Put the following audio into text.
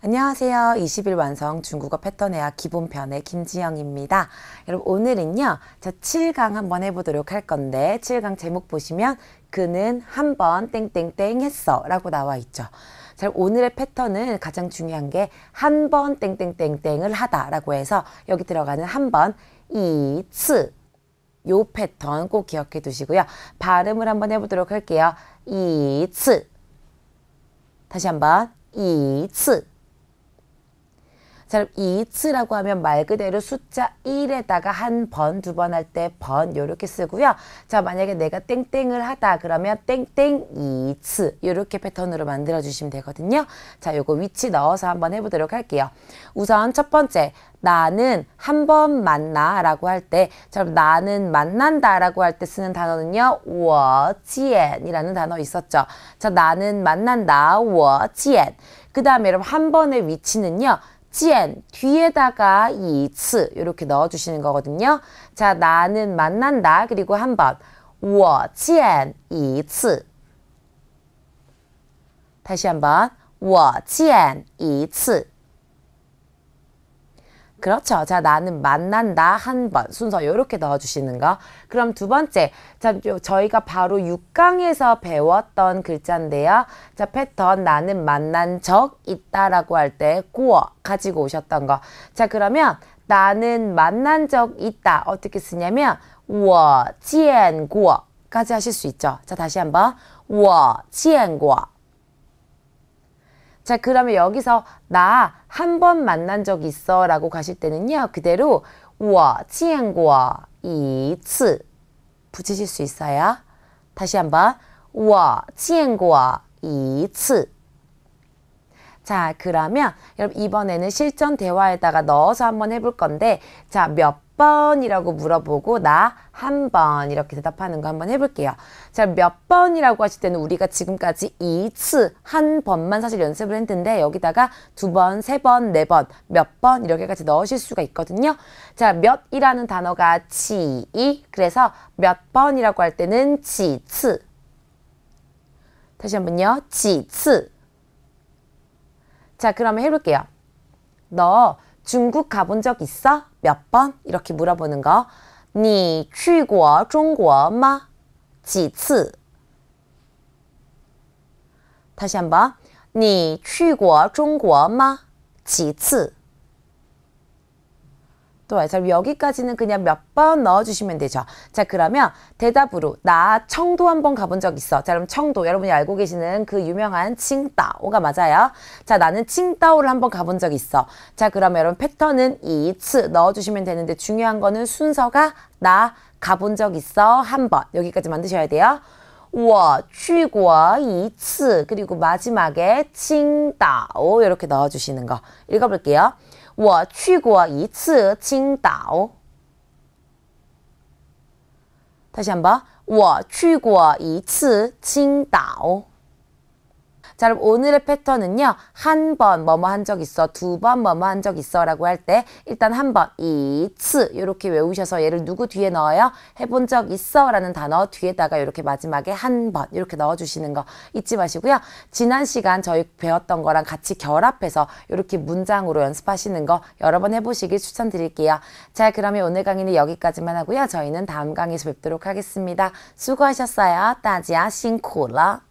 안녕하세요. 20일 완성 중국어 패턴의학 기본편의 김지영입니다. 여러분 오늘은요. 저 7강 한번 해보도록 할 건데 7강 제목 보시면 그는 한번 땡땡땡 했어 라고 나와 있죠. 자, 오늘의 패턴은 가장 중요한 게 한번 땡땡땡땡을 하다 라고 해서 여기 들어가는 한번 이츠 요 패턴 꼭 기억해 두시고요. 발음을 한번 해보도록 할게요. 이츠 다시 한번 이츠 자, 이츠라고 하면 말 그대로 숫자 1에다가 한 번, 두 번 할 때 번 요렇게 쓰고요. 자, 만약에 내가 땡땡을 하다 그러면 땡땡 이츠 요렇게 패턴으로 만들어 주시면 되거든요. 자, 요거 위치 넣어서 한번 해 보도록 할게요. 우선 첫 번째 나는 한 번 만나 라고 할 때, 처 나는 만난다 라고 할 때 쓰는 단어는요, 워치엔 이라는 단어 있었죠. 자, 나는 만난다, 워치엔 그 다음에 여러분 한 번의 위치는요, 见 뒤에다가 이次 이렇게 넣어주시는 거거든요. 자, 나는 만난다. 그리고 한번 我见一次 다시 한번 我见一次 그렇죠. 자, 나는 만난다 한 번 순서 이렇게 넣어주시는 거. 그럼 두 번째, 자, 저희가 바로 육강에서 배웠던 글자인데요. 자, 패턴 나는 만난 적 있다라고 할때 고어 가지고 오셨던 거. 자, 그러면 나는 만난 적 있다 어떻게 쓰냐면 지我见어까지 하실 수 있죠. 자, 다시 한번 지我见어 자, 그러면 여기서 나 한 번 만난 적 있어 라고 가실 때는요. 그대로 我见过一次 붙이실 수 있어요. 다시 한번 我见过一次 자, 그러면 여러분 이번에는 실전 대화에다가 넣어서 한번 해볼 건데 자, 몇 번이라고 물어보고 나 한 번 이렇게 대답하는 거 한번 해볼게요. 자, 몇 번이라고 하실 때는 우리가 지금까지 이츠 한 번만 사실 연습을 했는데 여기다가 두 번, 세 번, 네 번, 몇 번 이렇게까지 넣으실 수가 있거든요. 자, 몇이라는 단어가 지이 그래서 몇 번이라고 할 때는 지츠 다시 한번요. 지츠 자, 그러면 해볼게요. 너 중국 가본 적 있어? 몇 번? 이렇게 물어보는 거. 你去过中国吗?几次? 다시 한번. 你去过中国吗?几次?또 알차럼 여기까지는 그냥 몇 번 넣어주시면 되죠. 자 그러면 대답으로 나 청도 한번 가본 적 있어. 자 그럼 청도 여러분이 알고 계시는 그 유명한 칭따오가 맞아요. 자 나는 칭따오를 한번 가본 적 있어. 자 그러면 여러분 패턴은 이츠 넣어주시면 되는데 중요한 거는 순서가 나 가본 적 있어 한 번 여기까지 만드셔야 돼요. 我去过一次 그리고 마지막에 칭따오 이렇게 넣어주시는 거 읽어볼게요. 我去过一次青岛。他想不？我去过一次青岛。 자, 그럼 오늘의 패턴은요. 한 번 뭐뭐 한 적 있어, 두 번 뭐뭐 한 적 있어라고 할 때 일단 한 번 이츠 이렇게 외우셔서 얘를 누구 뒤에 넣어요? 해본 적 있어라는 단어 뒤에다가 이렇게 마지막에 한 번 이렇게 넣어주시는 거 잊지 마시고요. 지난 시간 저희 배웠던 거랑 같이 결합해서 이렇게 문장으로 연습하시는 거 여러 번 해보시길 추천드릴게요. 자, 그러면 오늘 강의는 여기까지만 하고요. 저희는 다음 강의에서 뵙도록 하겠습니다. 수고하셨어요. 따지아 싱코러.